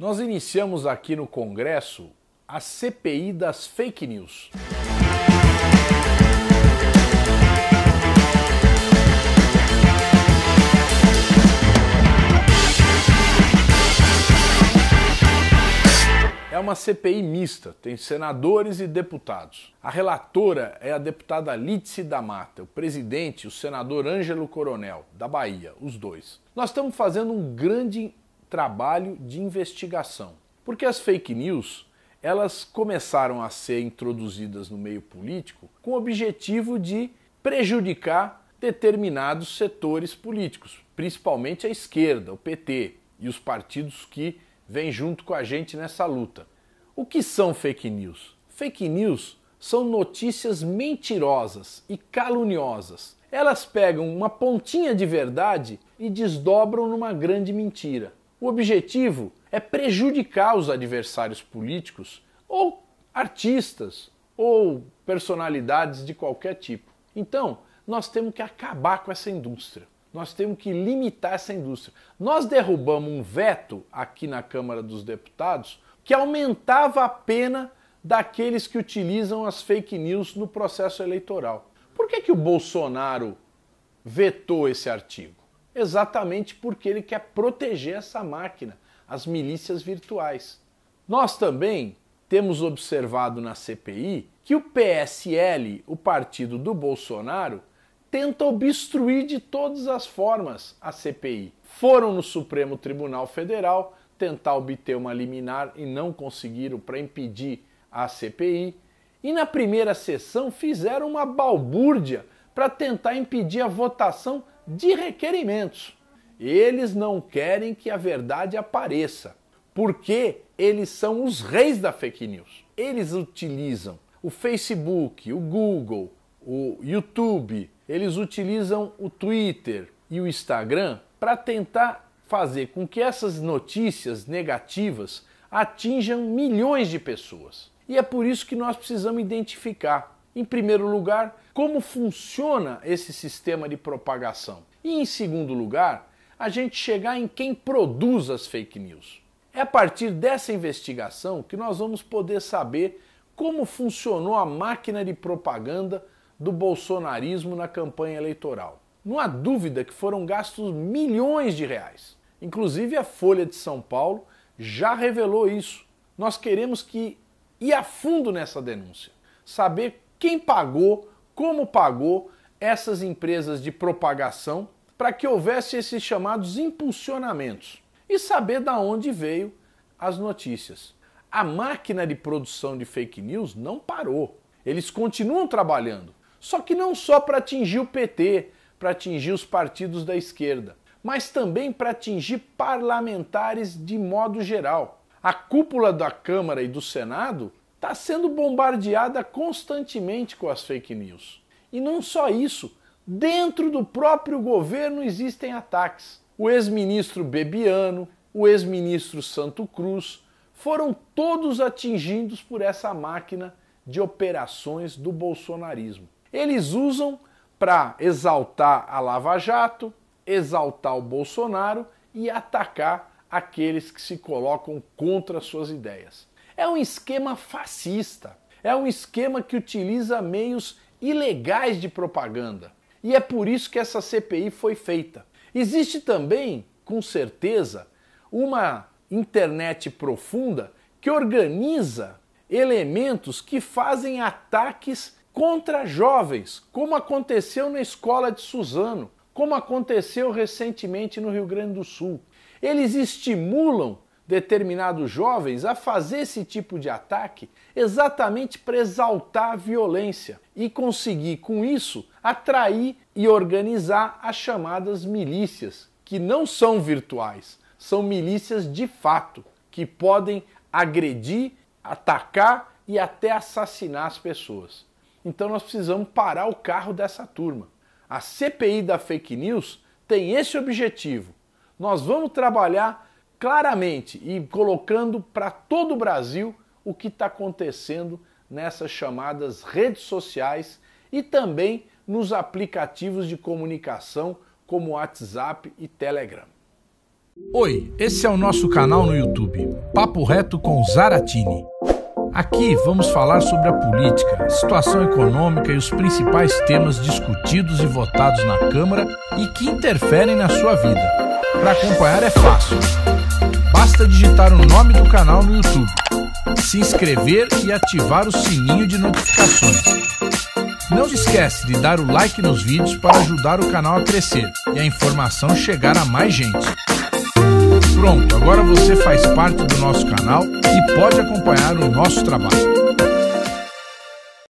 Nós iniciamos aqui no Congresso a CPI das fake news. É uma CPI mista, tem senadores e deputados. A relatora é a deputada Lítice da Mata, o presidente, o senador Ângelo Coronel, da Bahia, os dois. Nós estamos fazendo um grande trabalho de investigação. Porque as fake news, elas começaram a ser introduzidas no meio político com o objetivo de prejudicar determinados setores políticos, principalmente a esquerda, o PT e os partidos que vêm junto com a gente nessa luta. O que são fake news? Fake news são notícias mentirosas e caluniosas. Elas pegam uma pontinha de verdade e desdobram numa grande mentira. O objetivo é prejudicar os adversários políticos ou artistas ou personalidades de qualquer tipo. Então, nós temos que acabar com essa indústria. Nós temos que limitar essa indústria. Nós derrubamos um veto aqui na Câmara dos Deputados que aumentava a pena daqueles que utilizam as fake news no processo eleitoral. Por que, que o Bolsonaro vetou esse artigo? Exatamente porque ele quer proteger essa máquina, as milícias virtuais. Nós também temos observado na CPI que o PSL, o partido do Bolsonaro, tenta obstruir de todas as formas a CPI. Foram no Supremo Tribunal Federal tentar obter uma liminar e não conseguiram para impedir a CPI. E na primeira sessão fizeram uma balbúrdia para tentar impedir a votação de requerimentos. Eles não querem que a verdade apareça, porque eles são os reis da fake news. Eles utilizam o Facebook, o Google, o YouTube, eles utilizam o Twitter e o Instagram para tentar fazer com que essas notícias negativas atinjam milhões de pessoas. E é por isso que nós precisamos identificar em primeiro lugar, como funciona esse sistema de propagação. E em segundo lugar, a gente chegar em quem produz as fake news. É a partir dessa investigação que nós vamos poder saber como funcionou a máquina de propaganda do bolsonarismo na campanha eleitoral. Não há dúvida que foram gastos milhões de reais. Inclusive a Folha de São Paulo já revelou isso. Nós queremos que ir a fundo nessa denúncia, saber quem pagou, como pagou essas empresas de propagação para que houvesse esses chamados impulsionamentos e saber da onde veio as notícias. A máquina de produção de fake news não parou. Eles continuam trabalhando, só que não só para atingir o PT, para atingir os partidos da esquerda, mas também para atingir parlamentares de modo geral. A cúpula da Câmara e do Senado está sendo bombardeada constantemente com as fake news. E não só isso, dentro do próprio governo existem ataques. O ex-ministro Bebiano, o ex-ministro Santo Cruz foram todos atingidos por essa máquina de operações do bolsonarismo. Eles usam para exaltar a Lava Jato, exaltar o Bolsonaro e atacar aqueles que se colocam contra suas ideias. É um esquema fascista. É um esquema que utiliza meios ilegais de propaganda. E é por isso que essa CPI foi feita. Existe também, com certeza, uma internet profunda que organiza elementos que fazem ataques contra jovens, como aconteceu na escola de Suzano, como aconteceu recentemente no Rio Grande do Sul. Eles estimulam determinados jovens a fazer esse tipo de ataque exatamente para exaltar a violência e conseguir, com isso, atrair e organizar as chamadas milícias, que não são virtuais, são milícias de fato, que podem agredir, atacar e até assassinar as pessoas. Então nós precisamos parar o carro dessa turma. A CPI da fake news tem esse objetivo. Nós vamos trabalhar claramente e colocando para todo o Brasil o que está acontecendo nessas chamadas redes sociais e também nos aplicativos de comunicação como WhatsApp e Telegram. Oi, esse é o nosso canal no YouTube, Papo Reto com Zaratini. Aqui vamos falar sobre a política, a situação econômica e os principais temas discutidos e votados na Câmara e que interferem na sua vida. Para acompanhar é fácil Basta digitar o nome do canal no YouTube, se inscrever e ativar o sininho de notificações. Não se esquece de dar o like nos vídeos para ajudar o canal a crescer e a informação chegar a mais gente. Pronto, agora você faz parte do nosso canal e pode acompanhar o nosso trabalho.